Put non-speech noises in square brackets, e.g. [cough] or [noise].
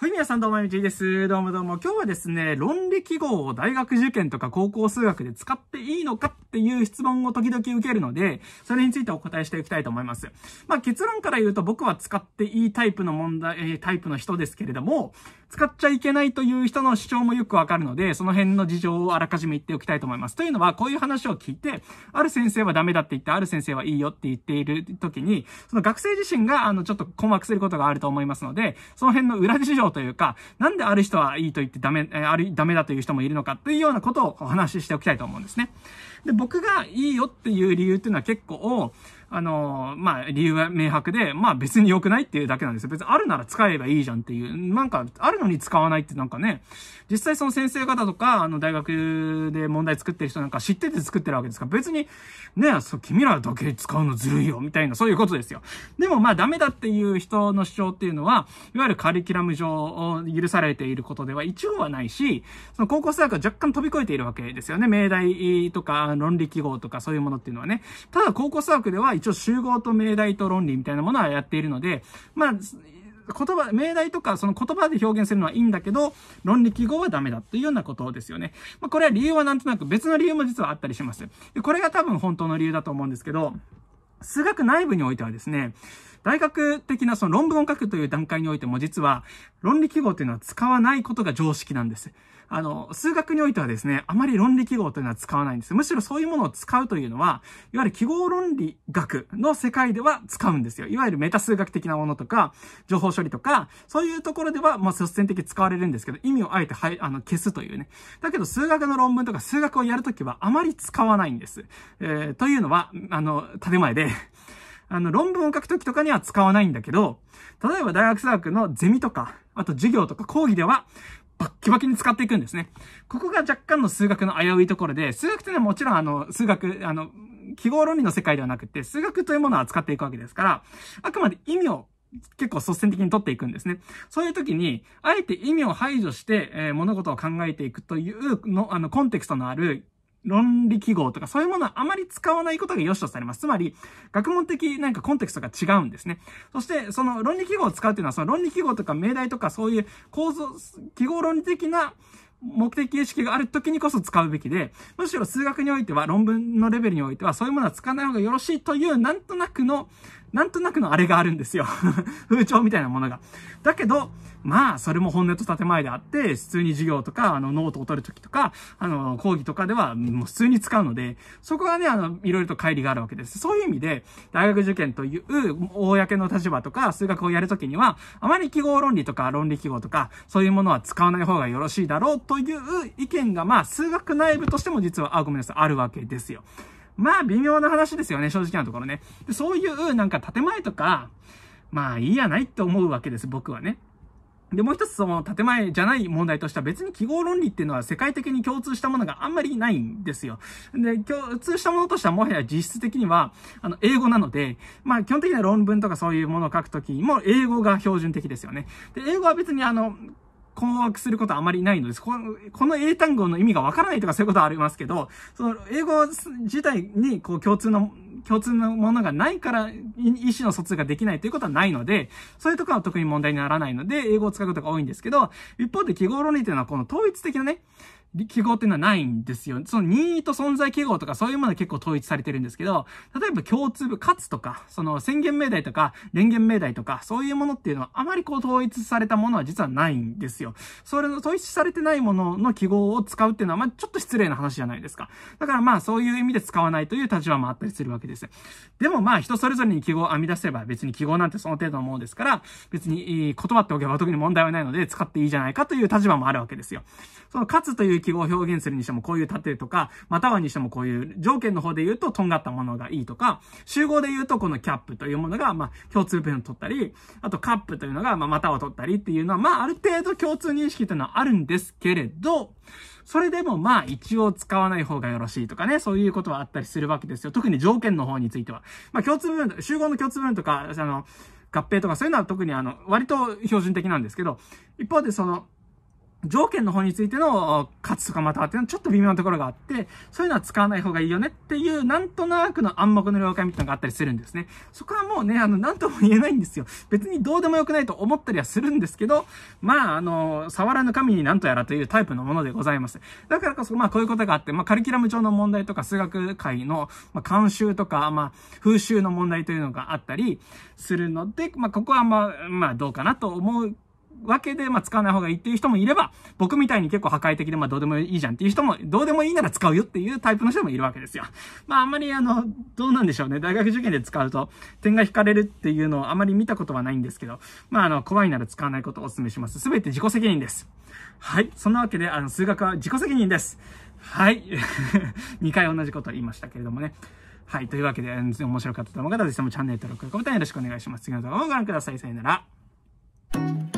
はい、皆さんどうも、みちいです。どうもどうも。今日はですね、論理記号を大学受験とか高校数学で使っていいのかっていう質問を時々受けるので、それについてお答えしていきたいと思います。まあ結論から言うと僕は使っていいタイプの問題、タイプの人ですけれども、使っちゃいけないという人の主張もよくわかるので、その辺の事情をあらかじめ言っておきたいと思います。というのは、こういう話を聞いて、ある先生はダメだって言って、ある先生はいいよって言っている時に、その学生自身が、あの、ちょっと困惑することがあると思いますので、その辺の裏事情うというか、なんである人はいいと言ってダメ、えある、ダメだという人もいるのかというようなことをお話ししておきたいと思うんですね。で、僕がいいよっていう理由っていうのは結構、あの、まあ、理由は明白で、まあ別に良くないっていうだけなんですよ。別にあるなら使えばいいじゃんっていう。なんか、あるのに使わないってなんかね、実際その先生方とか、あの大学で問題作ってる人なんか知ってて作ってるわけですから、別に、ね、そう、君らだけ使うのずるいよ、みたいな、そういうことですよ。でもまあダメだっていう人の主張っていうのは、いわゆるカリキュラム上許されていることでは一応はないし、その高校生学は若干飛び越えているわけですよね。命題とか論理記号とかそういうものっていうのはね。ただ高校数学では一応集合と命題と論理みたいなものはやっているので、まあ、言葉、命題とかその言葉で表現するのはいいんだけど、論理記号はダメだというようなことですよね。まあ、これは理由はなんとなく別の理由も実はあったりします。で、これが多分本当の理由だと思うんですけど、数学内部においてはですね、大学的なその論文を書くという段階においても実は論理記号というのは使わないことが常識なんです。あの、数学においてはですね、あまり論理記号というのは使わないんです。むしろそういうものを使うというのは、いわゆる記号論理学の世界では使うんですよ。いわゆるメタ数学的なものとか、情報処理とか、そういうところでは、まあ、率先的に使われるんですけど、意味をあえて、はい、あの、消すというね。だけど、数学の論文とか数学をやるときは、あまり使わないんです。えー、というのは、あの、建前であの、論文を書くときとかには使わないんだけど、例えば大学数学のゼミとか、あと授業とか講義では、バッキバキに使っていくんですね。ここが若干の数学の危ういところで、数学っていうのはもちろんあの、数学、あの、記号論理の世界ではなくて、数学というものを扱っていくわけですから、あくまで意味を結構率先的に取っていくんですね。そういう時に、あえて意味を排除して、えー、物事を考えていくというの、あの、コンテクストのある論理記号とかそういうものはあまり使わないことが良しとされます。つまり、学問的なんかコンテクストが違うんですね。そして、その論理記号を使うっていうのは、その論理記号とか命題とかそういう構造、記号論理的な目的意識がある時にこそ使うべきで、むしろ数学においては論文のレベルにおいてはそういうものは使わない方がよろしいというなんとなくのなんとなくのあれがあるんですよ [laughs] 風潮みたいなものが。だけど、まあ、それも本音と建前であって、普通に授業とか、あの、ノートを取るときとか、あの、講義とかでは、もう普通に使うので、そこがね、あの、いろいろと乖離があるわけです。そういう意味で、大学受験という、公の立場とか、数学をやるときには、あまり記号論理とか、論理記号とか、そういうものは使わない方がよろしいだろうという意見が、まあ、数学内部としても実は、あ、ごめんなさい、あるわけですよ。まあ微妙な話ですよね、正直なところね。でそういうなんか建前とか、まあいいやないって思うわけです、僕はね。で、もう一つその建前じゃない問題としては別に記号論理っていうのは世界的に共通したものがあんまりないんですよ。で、共通したものとしてはもはや実質的には、あの、英語なので、まあ基本的な論文とかそういうものを書くときも英語が標準的ですよね。で、英語は別にあの、困惑することはあまりないのです。この、この英単語の意味がわからないとかそういうことはありますけど、その、英語自体に、こう、共通の、共通のものがないから、意思の疎通ができないということはないので、そういうところは特に問題にならないので、英語を使うことが多いんですけど、一方で記号論理というのはこの統一的なね、記号っていうのはないんですよ。その任意と存在記号とかそういうものは結構統一されてるんですけど、例えば共通部、かつとか、その宣言命題とか、連言命題とか、そういうものっていうのはあまりこう統一されたものは実はないんですよ。それの統一されてないものの記号を使うっていうのは、まあちょっと失礼な話じゃないですか。だからまあそういう意味で使わないという立場もあったりするわけです。でもまあ人それぞれに記号を編み出せば別に記号なんてその程度のものですから、別に断っておけば特に問題はないので使っていいじゃないかという立場もあるわけですよ。その勝つといういう記号を表現するにしてもこういう縦とか、またはにしてもこういう条件の方で言うととんがったものがいいとか、集合で言うとこのキャップというものが、まあ、共通ペンを取ったり、あとカップというのが、まあ、またを取ったりっていうのは、まあ、ある程度共通認識というのはあるんですけれど、それでもまあ一応使わない方がよろしいとかね、そういうことはあったりするわけですよ。特に条件の方については。まあ共通部分、集合の共通部分とか、あの、合併とかそういうのは特にあの、割と標準的なんですけど、一方でその、条件の方についての勝つとかまたっていうのはちょっと微妙なところがあって、そういうのは使わない方がいいよねっていう、なんとなくの暗黙の了解みたいなのがあったりするんですね。そこはもうね、あの、なんとも言えないんですよ。別にどうでもよくないと思ったりはするんですけど、まあ、あの、触らぬ神になんとやらというタイプのものでございます。だからこそ、まあ、こういうことがあって、まあ、カリキュラム上の問題とか、数学界の、まあ、慣習とか、まあ、風習の問題というのがあったりするので、まあ、ここはまあ、まあ、どうかなと思うわけで、まあ、使わない方がいいっていう人もいれば、僕みたいに結構破壊的で、まあ、どうでもいいじゃんっていう人も、どうでもいいなら使うよっていうタイプの人もいるわけですよ。まあ、あんまり、あの、どうなんでしょうね。大学受験で使うと、点が引かれるっていうのをあまり見たことはないんですけど、まあ、あの、怖いなら使わないことをお勧めします。すべて自己責任です。はい。そんなわけで、あの、数学は自己責任です。はい。2 [laughs] 回同じこと言いましたけれどもね。はい。というわけで、面白かったと思う方は、ぜひともチャンネル登録、高評価トよろしくお願いします。次の動画をご覧ください。さよなら。